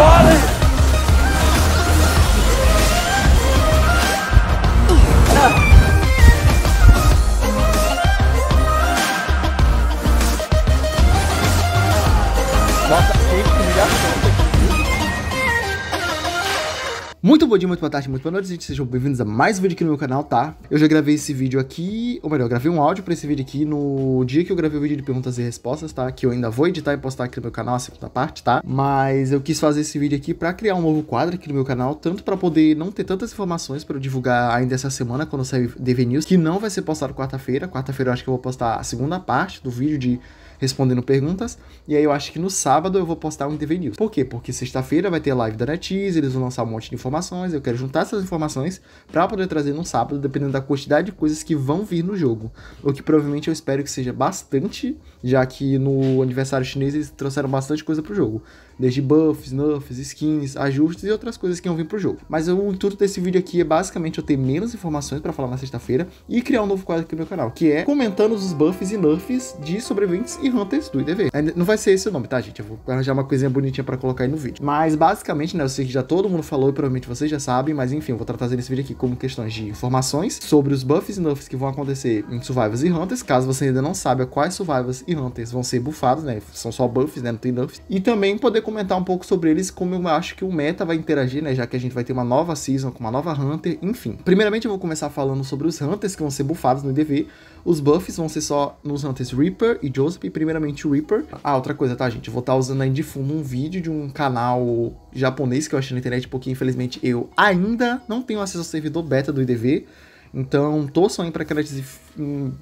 All Muito bom dia, muito boa tarde, muito boa noite, gente. Sejam bem-vindos a mais um vídeo aqui no meu canal, tá? Eu já gravei esse vídeo aqui, ou melhor, gravei um áudio pra esse vídeo aqui no dia que eu gravei o vídeo de perguntas e respostas, tá? Que eu ainda vou editar e postar aqui no meu canal, a segunda parte, tá? Mas eu quis fazer esse vídeo aqui pra criar um novo quadro aqui no meu canal, tanto pra poder não ter tantas informações pra eu divulgar ainda essa semana, quando sair DV News, que não vai ser postado quarta-feira. Quarta-feira eu acho que eu vou postar a segunda parte do vídeo de respondendo perguntas. E aí eu acho que no sábado eu vou postar um TV News. Por quê? Porque sexta-feira vai ter live da NetEase, eles vão lançar um monte de informações. Eu quero juntar essas informações para poder trazer no sábado, dependendo da quantidade de coisas que vão vir no jogo. O que provavelmente eu espero que seja bastante, já que no aniversário chinês eles trouxeram bastante coisa pro jogo. Desde buffs, nerfs, skins, ajustes e outras coisas que vão vir pro jogo. Mas o intuito desse vídeo aqui é basicamente eu ter menos informações para falar na sexta-feira e criar um novo quadro aqui no meu canal, que é comentando os buffs e nerfs de sobreviventes e Monster do IDV, dv Não vai ser esse o nome, tá, gente? Eu vou arranjar uma coisinha bonitinha pra colocar aí no vídeo. Mas, basicamente, né, eu sei que já todo mundo falou e provavelmente vocês já sabem, mas enfim, eu vou tratar esse vídeo aqui como questões de informações sobre os buffs e nerfs que vão acontecer em Survivors e Hunters, caso você ainda não saiba quais Survivors e Hunters vão ser bufados, né, são só buffs, né, não tem nerfs. E também poder comentar um pouco sobre eles, como eu acho que o meta vai interagir, né, já que a gente vai ter uma nova Season com uma nova Hunter, enfim. Primeiramente, eu vou começar falando sobre os Hunters que vão ser bufados no IDV, os buffs vão ser só nos Hunters Reaper e Joseph primeiramente o Reaper. Ah, outra coisa, tá, gente? Eu vou estar tá usando aí de fundo um vídeo de um canal japonês que eu achei na internet, porque infelizmente eu ainda não tenho acesso ao servidor beta do IDV. Então, torçam aí para que a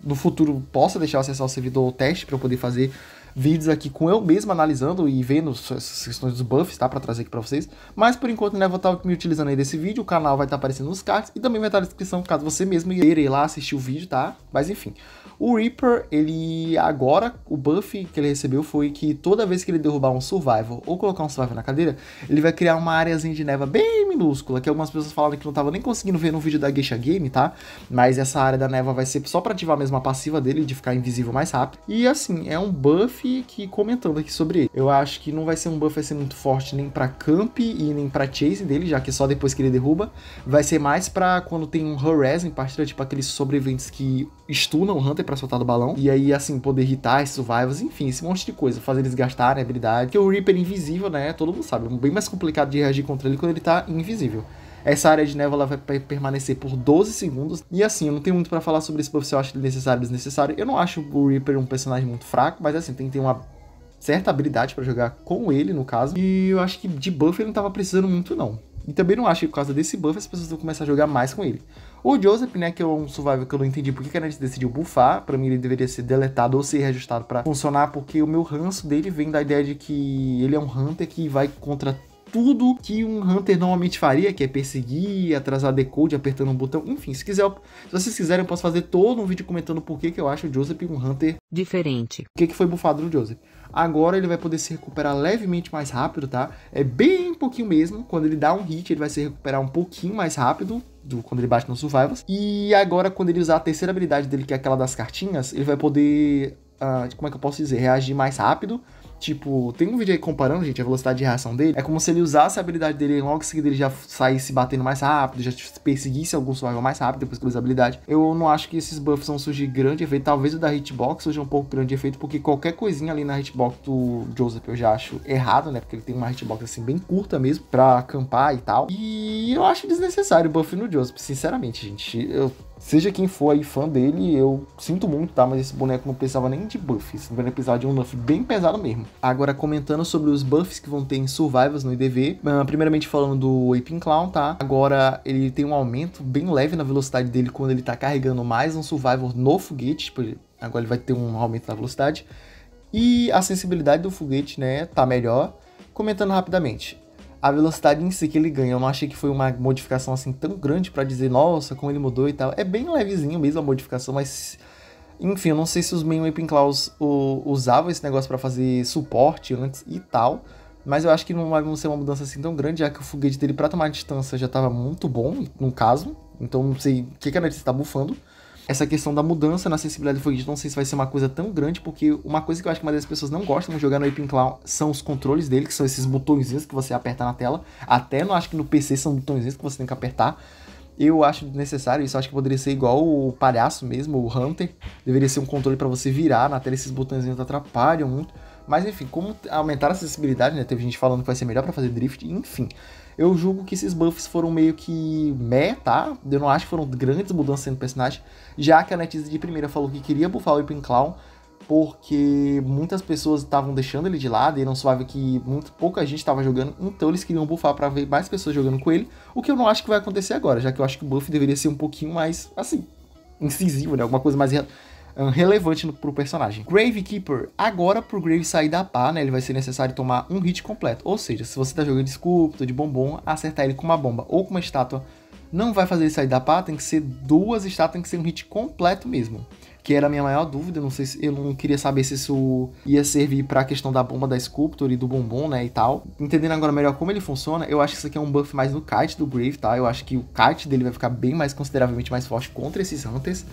no futuro possa deixar acesso ao servidor teste para eu poder fazer vídeos aqui com eu mesmo analisando e vendo essas questões dos buffs, tá? Pra trazer aqui pra vocês. Mas por enquanto, né, vou estar tá me utilizando aí desse vídeo. O canal vai estar tá aparecendo nos cards e também vai estar tá na descrição, caso você mesmo ir lá assistir o vídeo, tá? Mas enfim. O Reaper, ele agora, o buff que ele recebeu foi que toda vez que ele derrubar um Survivor ou colocar um Survivor na cadeira, ele vai criar uma areazinha de neva bem minúscula, que algumas pessoas falaram que não tava nem conseguindo ver no vídeo da Geisha Game, tá? Mas essa área da neva vai ser só pra ativar mesmo a passiva dele, de ficar invisível mais rápido. E assim, é um buff que, que comentando aqui sobre ele. Eu acho que não vai ser um buff vai ser muito forte nem para camp e nem para chase dele, já que é só depois que ele derruba. Vai ser mais para quando tem um harass em partida, tipo aqueles sobreviventes que stunam o Hunter para soltar do balão. E aí, assim, poder irritar esses survivors, enfim, esse monte de coisa. Fazer eles gastarem habilidade. Que o Reaper é invisível, né? Todo mundo sabe, é bem mais complicado de reagir contra ele quando ele tá invisível. Essa área de névoa vai permanecer por 12 segundos. E assim, eu não tenho muito para falar sobre esse buff se eu acho necessário ou desnecessário. Eu não acho o Reaper um personagem muito fraco, mas assim, tem que ter uma certa habilidade para jogar com ele, no caso. E eu acho que de buff ele não tava precisando muito, não. E também não acho que por causa desse buff as pessoas vão começar a jogar mais com ele. O Joseph, né, que é um survival que eu não entendi porque que a gente decidiu buffar. Pra mim ele deveria ser deletado ou ser reajustado para funcionar, porque o meu ranço dele vem da ideia de que ele é um hunter que vai contra tudo que um Hunter normalmente faria, que é perseguir, atrasar decode apertando um botão. Enfim, se quiser, se vocês quiserem, eu posso fazer todo um vídeo comentando por que, que eu acho o Joseph um Hunter diferente. O que, que foi bufado no Joseph? Agora ele vai poder se recuperar levemente mais rápido, tá? É bem pouquinho mesmo. Quando ele dá um hit, ele vai se recuperar um pouquinho mais rápido do quando ele bate no Survivors. E agora, quando ele usar a terceira habilidade dele, que é aquela das cartinhas, ele vai poder. Uh, como é que eu posso dizer? Reagir mais rápido Tipo, tem um vídeo aí comparando, gente, a velocidade de reação dele. É como se ele usasse a habilidade dele e logo em seguida ele já saísse batendo mais rápido, já perseguisse algum survival mais rápido depois que ele usa a habilidade. Eu não acho que esses buffs vão surgir grande efeito. Talvez o da hitbox seja um pouco grande efeito, porque qualquer coisinha ali na hitbox do Joseph eu já acho errado, né? Porque ele tem uma hitbox assim bem curta mesmo pra acampar e tal. E eu acho desnecessário o buff no Joseph, sinceramente, gente. Eu Seja quem for aí fã dele, eu sinto muito, tá? Mas esse boneco não precisava nem de buff. Esse boneco precisava de um buff bem pesado mesmo. Agora, comentando sobre os buffs que vão ter em Survivors no IDV, ah, primeiramente falando do Aping Clown, tá? Agora, ele tem um aumento bem leve na velocidade dele quando ele tá carregando mais um Survivor no foguete, tipo, agora ele vai ter um aumento na velocidade. E a sensibilidade do foguete, né, tá melhor. Comentando rapidamente, a velocidade em si que ele ganha, eu não achei que foi uma modificação assim tão grande para dizer, nossa, como ele mudou e tal. É bem levezinho mesmo a modificação, mas enfim, eu não sei se os main Weeping Claws usavam esse negócio para fazer suporte antes e tal, mas eu acho que não vai ser uma mudança assim tão grande, já que o foguete dele para tomar distância já estava muito bom, no caso. Então não sei o que, que a Netflix está bufando. Essa questão da mudança na acessibilidade do foguete, não sei se vai ser uma coisa tão grande, porque uma coisa que eu acho que uma das pessoas não gostam de jogar no Aping Clown são os controles dele, que são esses botõezinhos que você aperta na tela. Até não acho que no PC são botõezinhos que você tem que apertar eu acho necessário isso. Acho que poderia ser igual o palhaço mesmo, o Hunter. Deveria ser um controle para você virar. Na tela esses botõezinhos atrapalham muito. Mas enfim, como aumentar a acessibilidade, né? Teve gente falando que vai ser melhor para fazer drift, enfim. Eu julgo que esses buffs foram meio que meh, tá? Eu não acho que foram grandes mudanças no personagem, já que a Netizen de primeira falou que queria buffar o Whipping Clown, porque muitas pessoas estavam deixando ele de lado e não suave que muito pouca gente estava jogando, então eles queriam buffar para ver mais pessoas jogando com ele, o que eu não acho que vai acontecer agora, já que eu acho que o buff deveria ser um pouquinho mais, assim, incisivo, né? Alguma coisa mais re relevante no, pro personagem. Grave Keeper agora pro Grave sair da pá, né, ele vai ser necessário tomar um hit completo, ou seja, se você tá jogando de Sculptor, de Bombom, acertar ele com uma bomba ou com uma estátua, não vai fazer ele sair da pá, tem que ser duas estátuas, tem que ser um hit completo mesmo que era a minha maior dúvida. Não sei se, eu não queria saber se isso ia servir para a questão da bomba da Sculptor e do bombom, né, e tal. Entendendo agora melhor como ele funciona, eu acho que isso aqui é um buff mais no kite do Grave, tá? Eu acho que o kite dele vai ficar bem mais consideravelmente mais forte contra esses Hunters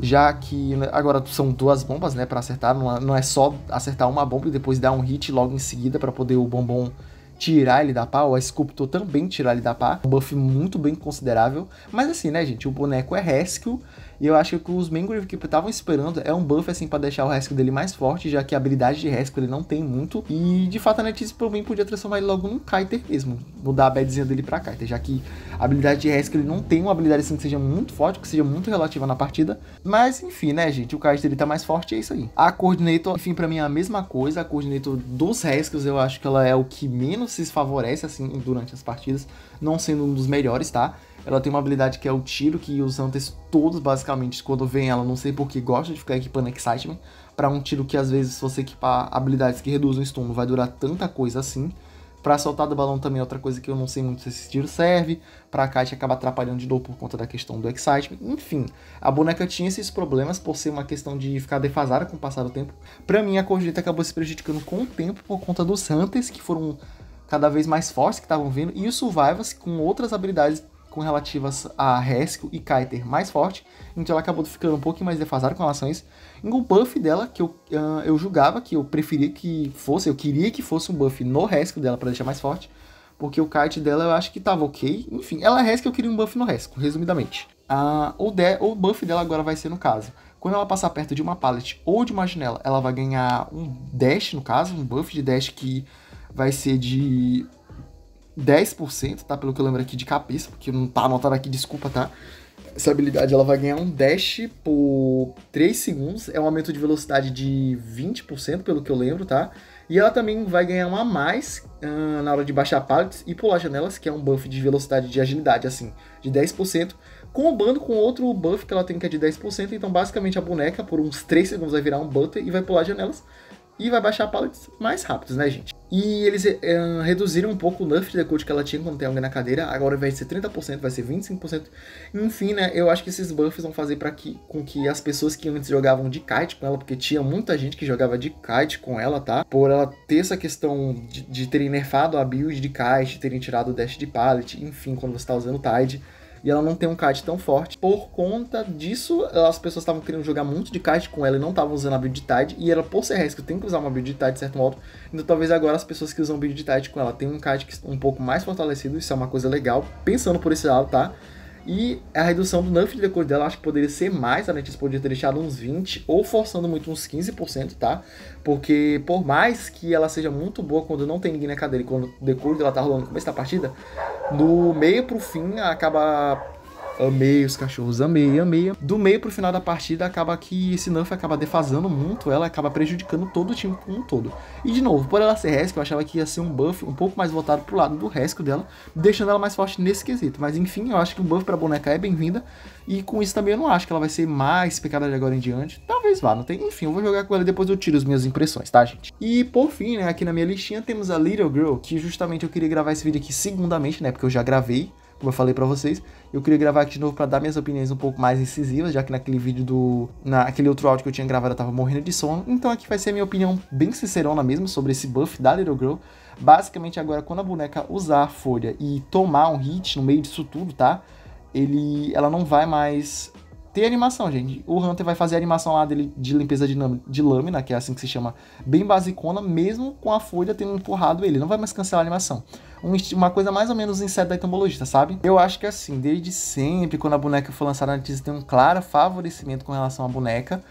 já que né, agora são duas bombas, né, para acertar, é, não é, só acertar uma bomba e depois dar um hit logo em seguida para poder o bombom tirar ele da pá, ou a Sculptor também tirar ele da pá, um buff muito bem considerável, mas assim, né, gente, o boneco é rescue, e eu acho que os Mangrove que estavam esperando é um buff assim para deixar o resto dele mais forte, já que a habilidade de resto ele não tem muito. E de fato a Netice por mim podia transformar ele logo num Kiter mesmo, mudar a badzinha dele para Kiter, já que a habilidade de resto ele não tem uma habilidade assim que seja muito forte, que seja muito relativa na partida. Mas enfim, né, gente, o Kiter ele tá mais forte é isso aí. A Coordinator, enfim, para mim é a mesma coisa, a Coordinator dos Rescues eu acho que ela é o que menos se favorece assim durante as partidas, não sendo um dos melhores, tá? Ela tem uma habilidade que é o tiro, que os Hunters todos, basicamente, quando vem ela, não sei que gostam de ficar equipando Excitement. para um tiro que, às vezes, se você equipar habilidades que reduzem o stun, não vai durar tanta coisa assim. Pra soltar do balão também é outra coisa que eu não sei muito se esse tiro serve. Pra Kite acaba atrapalhando de novo por conta da questão do excitement. Enfim, a boneca tinha esses problemas por ser uma questão de ficar defasada com o passar do tempo. Pra mim, a Cordilheira acabou se prejudicando com o tempo por conta dos Hunters, que foram cada vez mais fortes que estavam vindo, e os Survivors com outras habilidades com relativas a Haskell e Kaiter mais forte, então ela acabou ficando um pouquinho mais defasada com relação a isso. um buff dela que eu, uh, eu julgava que eu preferia que fosse, eu queria que fosse um buff no Haskell dela para deixar mais forte, porque o kite dela eu acho que tava ok. Enfim, ela é Haskell, eu queria um buff no Haskell, resumidamente. Uh, ah, ou, de, o buff dela agora vai ser no caso. Quando ela passar perto de uma pallet ou de uma janela, ela vai ganhar um dash, no caso, um buff de dash que vai ser de 10%, tá? Pelo que eu lembro aqui de cabeça, porque não tá anotado aqui, desculpa, tá? Essa habilidade ela vai ganhar um dash por 3 segundos, é um aumento de velocidade de 20%, pelo que eu lembro, tá? E ela também vai ganhar uma a mais uh, na hora de baixar pallets e pular janelas, que é um buff de velocidade de agilidade, assim, de 10%, combando com outro buff que ela tem que é de 10%, então basicamente a boneca por uns 3 segundos vai virar um butter e vai pular janelas e vai baixar pallets mais rápidos, né, gente? E eles eh, reduziram um pouco o nerf de decode que ela tinha quando tem alguém na cadeira. Agora, ao invés de ser 30%, vai ser 25%. Enfim, né? Eu acho que esses buffs vão fazer para que, com que as pessoas que antes jogavam de kite com ela, porque tinha muita gente que jogava de kite com ela, tá? Por ela ter essa questão de, de terem nerfado a build de kite, terem tirado o dash de pallet, enfim, quando você tá usando Tide e ela não tem um card tão forte. Por conta disso, as pessoas estavam querendo jogar muito de card com ela e não estavam usando a build de Tide, e ela por ser res, que tem que usar uma build de Tide de certo modo, então talvez agora as pessoas que usam build de Tide com ela tenham um card é um pouco mais fortalecido, isso é uma coisa legal, pensando por esse lado, tá? E a redução do nuff de decor dela acho que poderia ser mais, a Letícia poderia ter deixado uns 20, ou forçando muito uns 15%, tá? Porque por mais que ela seja muito boa quando não tem ninguém na cadeira e quando o decor dela tá rolando no começo da partida, no meio pro fim acaba Amei os cachorros, amei, amei. Do meio pro final da partida, acaba que esse Nuff acaba defasando muito, ela acaba prejudicando todo o time como um todo. E de novo, por ela ser Rescue, eu achava que ia ser um buff um pouco mais voltado pro lado do Rescue dela, deixando ela mais forte nesse quesito. Mas enfim, eu acho que um buff pra boneca é bem-vinda. E com isso também eu não acho que ela vai ser mais pecada de agora em diante. Talvez vá, não tem. Enfim, eu vou jogar com ela e depois eu tiro as minhas impressões, tá, gente? E por fim, né, aqui na minha listinha temos a Little Girl, que justamente eu queria gravar esse vídeo aqui segundamente, né? Porque eu já gravei como eu falei para vocês. Eu queria gravar aqui de novo para dar minhas opiniões um pouco mais incisivas, já que naquele vídeo do. naquele outro áudio que eu tinha gravado eu tava morrendo de sono. Então aqui vai ser a minha opinião bem sincerona mesmo sobre esse buff da Little Girl. Basicamente, agora, quando a boneca usar a folha e tomar um hit no meio disso tudo, tá? Ele, ela não vai mais ter animação, gente. O Hunter vai fazer a animação lá dele de limpeza de, de lâmina, que é assim que se chama, bem basicona, mesmo com a folha tendo empurrado ele. Não vai mais cancelar a animação. Um, uma coisa mais ou menos inseto da etomologista, sabe? Eu acho que assim, desde sempre, quando a boneca foi lançada, a notícia tem um claro favorecimento com relação à boneca.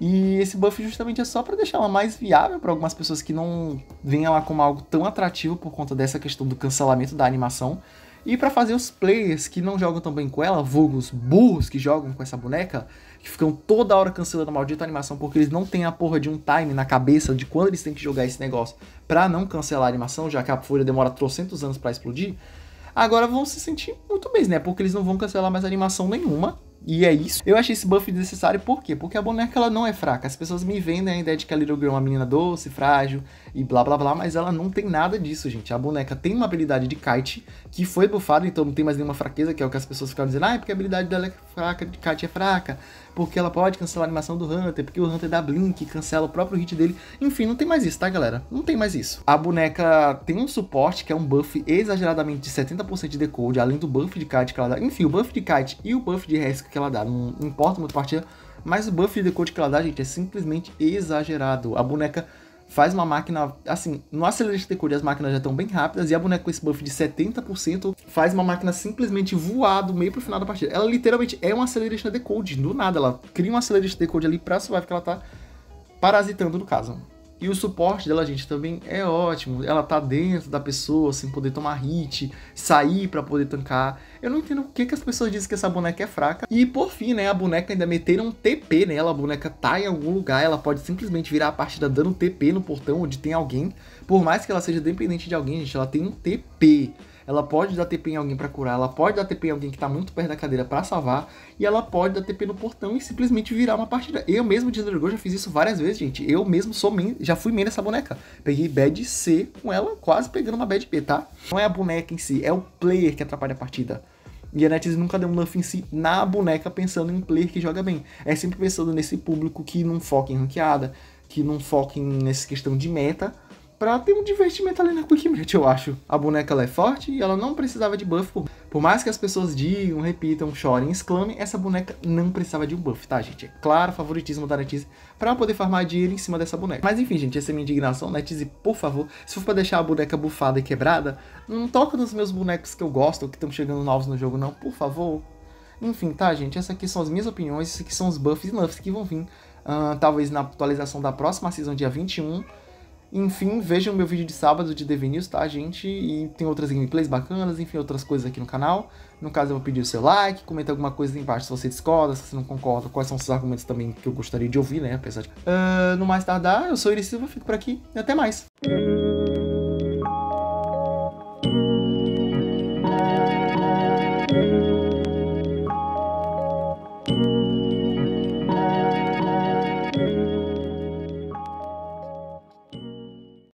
E esse buff justamente é só para deixar ela mais viável para algumas pessoas que não veem ela como algo tão atrativo por conta dessa questão do cancelamento da animação. E para fazer os players que não jogam tão bem com ela, vulgo os burros que jogam com essa boneca, que ficam toda hora cancelando a maldita animação porque eles não têm a porra de um time na cabeça de quando eles têm que jogar esse negócio para não cancelar a animação, já que a folha demora trocentos anos para explodir, agora vão se sentir muito bem, né? Porque eles não vão cancelar mais animação nenhuma e é isso. Eu achei esse buff necessário por quê? Porque a boneca ela não é fraca. As pessoas me vendem a ideia de que a Little Girl é uma menina doce, frágil e blá blá blá, mas ela não tem nada disso, gente. A boneca tem uma habilidade de kite que foi buffada, então não tem mais nenhuma fraqueza, que é o que as pessoas ficaram dizendo, ah, é porque a habilidade dela é fraca, de kite é fraca, porque ela pode cancelar a animação do Hunter, porque o Hunter dá blink, cancela o próprio hit dele. Enfim, não tem mais isso, tá, galera? Não tem mais isso. A boneca tem um suporte que é um buff exageradamente de 70% de decode, além do buff de kite que ela dá. Enfim, o buff de kite e o buff de rescue que ela dá, não importa muito a partida, mas o buff de decode que ela dá, gente, é simplesmente exagerado. A boneca faz uma máquina, assim, no acelerante de decode as máquinas já estão bem rápidas, e a boneca com esse buff de 70% faz uma máquina simplesmente voar do meio pro final da partida. Ela literalmente é um acelerante de decode, do nada, ela cria um acelerante de decode ali pra survive que ela tá parasitando no caso. E o suporte dela, gente, também é ótimo. Ela tá dentro da pessoa, sem assim, poder tomar hit, sair para poder tancar. Eu não entendo por que, que as pessoas dizem que essa boneca é fraca. E por fim, né, a boneca ainda meteram um TP nela. A boneca tá em algum lugar, ela pode simplesmente virar a partida dando TP no portão onde tem alguém. Por mais que ela seja dependente de alguém, gente, ela tem um TP ela pode dar TP em alguém para curar, ela pode dar TP em alguém que tá muito perto da cadeira para salvar, e ela pode dar TP no portão e simplesmente virar uma partida. Eu mesmo de Undergo já fiz isso várias vezes, gente. Eu mesmo sou main, já fui main dessa boneca. Peguei bad C com ela, quase pegando uma bad P, tá? Não é a boneca em si, é o player que atrapalha a partida. E a NetEase nunca deu um luff em si na boneca pensando em player que joga bem. É sempre pensando nesse público que não foca em ranqueada, que não foca em, nessa questão de meta, pra ter um divertimento ali na Quick Match, eu acho. A boneca ela é forte e ela não precisava de buff. Por... por, mais que as pessoas digam, repitam, chorem, exclamem, essa boneca não precisava de um buff, tá, gente? É claro, favoritismo da netize pra poder farmar dinheiro em cima dessa boneca. Mas enfim, gente, essa é minha indignação. netize por favor, se for pra deixar a boneca bufada e quebrada, não toca nos meus bonecos que eu gosto, que estão chegando novos no jogo, não, por favor. Enfim, tá, gente? Essas aqui são as minhas opiniões, esses aqui são os buffs e que vão vir. Uh, talvez na atualização da próxima season, dia 21. Enfim, vejam meu vídeo de sábado de DV News, tá, gente? E tem outras gameplays bacanas, enfim, outras coisas aqui no canal. No caso, eu vou pedir o seu like, comenta alguma coisa embaixo se você discorda, se você não concorda, quais são os seus argumentos também que eu gostaria de ouvir, né? Apesar de... Uh, no mais tardar, eu sou Iris Silva, fico por aqui e até mais.